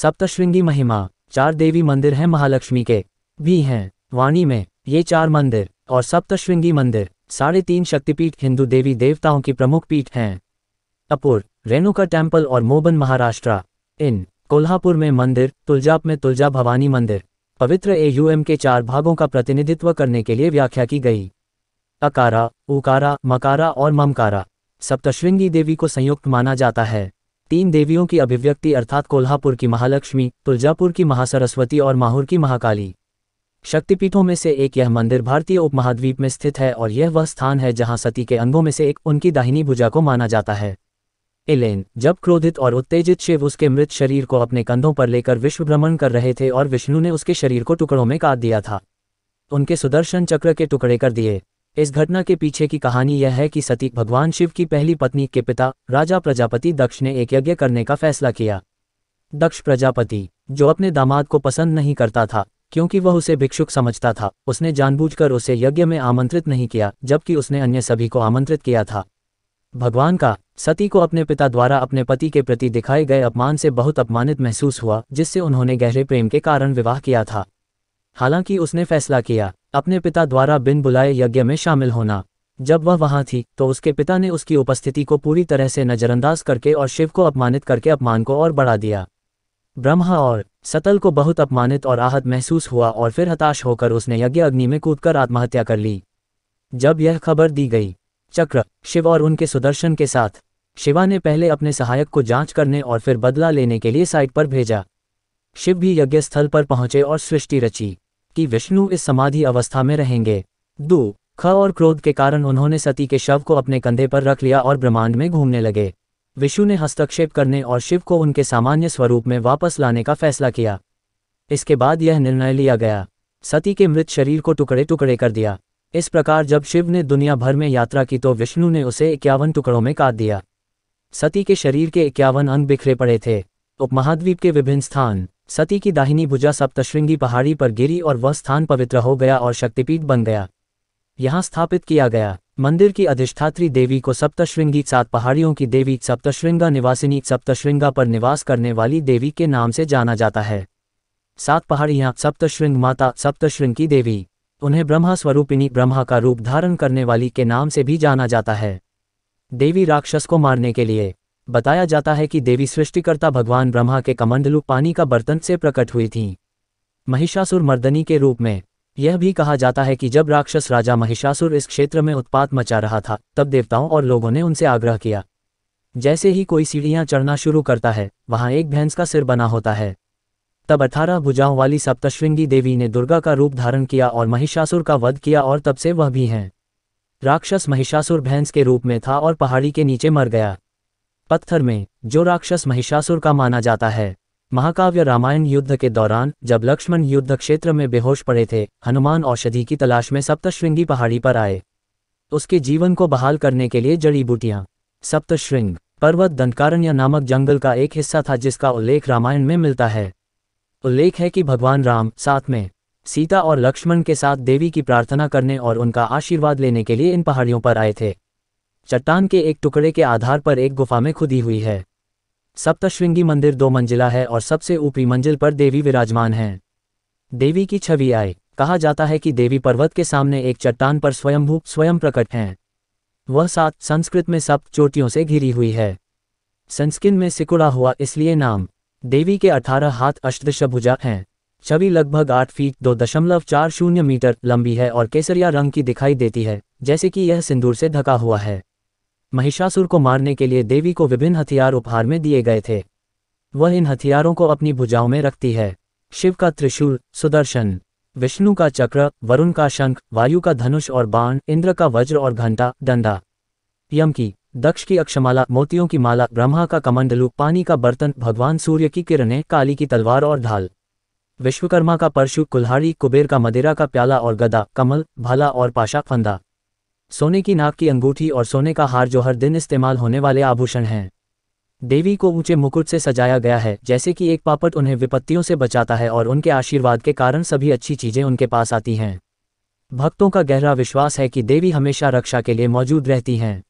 सप्तशृंगी महिमा चार देवी मंदिर हैं महालक्ष्मी के भी हैं वाणी में ये चार मंदिर और सप्तशृंगी मंदिर साढ़े तीन शक्तिपीठ हिंदू देवी देवताओं की प्रमुख पीठ हैं अपूर रेणुका टेम्पल और मोबन महाराष्ट्र इन कोल्हापुर में मंदिर तुलजाप में तुलजा भवानी मंदिर पवित्र एयूएम के चार भागों का प्रतिनिधित्व करने के लिए व्याख्या की गई अकारा उकारा मकारा और ममकारा सप्तशृंगी देवी को संयुक्त माना जाता है तीन देवियों की अभिव्यक्ति अर्थात कोल्हापुर की महालक्ष्मी तुलजापुर की महासरस्वती और माहौर की महाकाली शक्तिपीठों में से एक यह मंदिर भारतीय उपमहाद्वीप में स्थित है और यह वह स्थान है जहां सती के अंगों में से एक उनकी दाहिनी भुजा को माना जाता है इलेन जब क्रोधित और उत्तेजित शिव उसके मृत शरीर को अपने कंधों पर लेकर विश्व भ्रमण कर रहे थे और विष्णु ने उसके शरीर को टुकड़ों में काट दिया था उनके सुदर्शन चक्र के टुकड़े कर दिए इस घटना के पीछे की कहानी यह है कि सती भगवान शिव की पहली पत्नी के पिता राजा प्रजापति दक्ष ने एक यज्ञ करने का फैसला किया दक्ष प्रजापति जो अपने दामाद को पसंद नहीं करता था क्योंकि वह उसे भिक्षुक समझता था उसने जानबूझकर उसे यज्ञ में आमंत्रित नहीं किया जबकि उसने अन्य सभी को आमंत्रित किया था भगवान का सती को अपने पिता द्वारा अपने पति के प्रति दिखाए गए अपमान से बहुत अपमानित महसूस हुआ जिससे उन्होंने गहरे प्रेम के कारण विवाह किया था हालांकि उसने फैसला किया अपने पिता द्वारा बिन बुलाए यज्ञ में शामिल होना जब वह वहां थी तो उसके पिता ने उसकी उपस्थिति को पूरी तरह से नजरअंदाज करके और शिव को अपमानित करके अपमान को और बढ़ा दिया ब्रह्मा और सतल को बहुत अपमानित और आहत महसूस हुआ और फिर हताश होकर उसने यज्ञ अग्नि में कूदकर आत्महत्या कर ली जब यह खबर दी गई चक्र शिव और उनके सुदर्शन के साथ शिवा ने पहले अपने सहायक को जांच करने और फिर बदला लेने के लिए साइट पर भेजा शिव भी यज्ञ स्थल पर पहुंचे और सृष्टि रची कि विष्णु इस समाधि अवस्था में रहेंगे दो ख और क्रोध के कारण उन्होंने सती के शव को अपने कंधे पर रख लिया और ब्रह्मांड में घूमने लगे विष्णु ने हस्तक्षेप करने और शिव को उनके सामान्य स्वरूप में वापस लाने का फैसला किया इसके बाद यह निर्णय लिया गया सती के मृत शरीर को टुकड़े टुकड़े कर दिया इस प्रकार जब शिव ने दुनिया भर में यात्रा की तो विष्णु ने उसे इक्यावन टुकड़ों में काट दिया सती के शरीर के इक्यावन अंग बिखरे पड़े थे उपमहाद्वीप के विभिन्न स्थान सती की दाहिनी भुजा सप्तशृंगी पहाड़ी पर गिरी और वह स्थान पवित्र हो गया और शक्तिपीठ बन गया यहां स्थापित किया गया मंदिर की अधिष्ठात्री देवी को सप्तशृंगी सात पहाड़ियों की देवी सप्तशृंगा निवासिनी सप्तशृंगा पर निवास करने वाली देवी के नाम से जाना जाता है सात पहाड़ियां सप्तशृंग माता सप्तशृंग की देवी उन्हें ब्रह्मा स्वरूपिणी ब्रह्मा का रूप धारण करने वाली के नाम से भी जाना जाता है देवी राक्षस को मारने के लिए बताया जाता है कि देवी सृष्टिकर्ता भगवान ब्रह्मा के कमंडलू पानी का बर्तन से प्रकट हुई थीं महिषासुर मर्दनी के रूप में यह भी कहा जाता है कि जब राक्षस राजा महिषासुर इस क्षेत्र में उत्पात मचा रहा था तब देवताओं और लोगों ने उनसे आग्रह किया जैसे ही कोई सीढ़ियां चढ़ना शुरू करता है वहां एक भैंस का सिर बना होता है तब अठारह भुजाओं वाली सप्तश्रृंगी देवी ने दुर्गा का रूप धारण किया और महिषासुर का वध किया और तब से वह भी हैं राक्षस महिषासुर भैंस के रूप में था और पहाड़ी के नीचे मर गया पत्थर में जो राक्षस महिषासुर का माना जाता है महाकाव्य रामायण युद्ध के दौरान जब लक्ष्मण युद्ध क्षेत्र में बेहोश पड़े थे हनुमान औषधि की तलाश में सप्तशृंगी पहाड़ी पर आए उसके जीवन को बहाल करने के लिए जड़ी बूटियां सप्तशृंग पर्वत दंकारण्य नामक जंगल का एक हिस्सा था जिसका उल्लेख रामायण में मिलता है उल्लेख है कि भगवान राम साथ में सीता और लक्ष्मण के साथ देवी की प्रार्थना करने और उनका आशीर्वाद लेने के लिए इन पहाड़ियों पर आए थे चट्टान के एक टुकड़े के आधार पर एक गुफा में खुदी हुई है सप्तशृंगी मंदिर दो मंजिला है और सबसे ऊपरी मंजिल पर देवी विराजमान हैं देवी की छवि आए कहा जाता है कि देवी पर्वत के सामने एक चट्टान पर स्वयंभू स्वयं प्रकट हैं वह सात संस्कृत में सप्त चोटियों से घिरी हुई है संस्किन में सिकुड़ा हुआ इसलिए नाम देवी के अठारह हाथ भुजा हैं छवि लगभग आठ फीट दो दशमलव चार शून्य मीटर लंबी है और केसरिया रंग की दिखाई देती है जैसे कि यह सिंदूर से ढका हुआ है महिषासुर को मारने के लिए देवी को विभिन्न हथियार उपहार में दिए गए थे वह इन हथियारों को अपनी भुजाओं में रखती है शिव का त्रिशूल सुदर्शन विष्णु का चक्र वरुण का शंख वायु का धनुष और बाण इंद्र का वज्र और घंटा दंडा यम की दक्ष की अक्षमाला मोतियों की माला ब्रह्मा का कमंडलू पानी का बर्तन भगवान सूर्य की किरणें काली की तलवार और ढाल विश्वकर्मा का परशु कुल्हाड़ी कुबेर का मदेरा का प्याला और गदा कमल भाला और पाशा फंदा सोने की नाक की अंगूठी और सोने का हार जो हर दिन इस्तेमाल होने वाले आभूषण हैं देवी को ऊंचे मुकुट से सजाया गया है जैसे कि एक पापट उन्हें विपत्तियों से बचाता है और उनके आशीर्वाद के कारण सभी अच्छी चीजें उनके पास आती हैं भक्तों का गहरा विश्वास है कि देवी हमेशा रक्षा के लिए मौजूद रहती हैं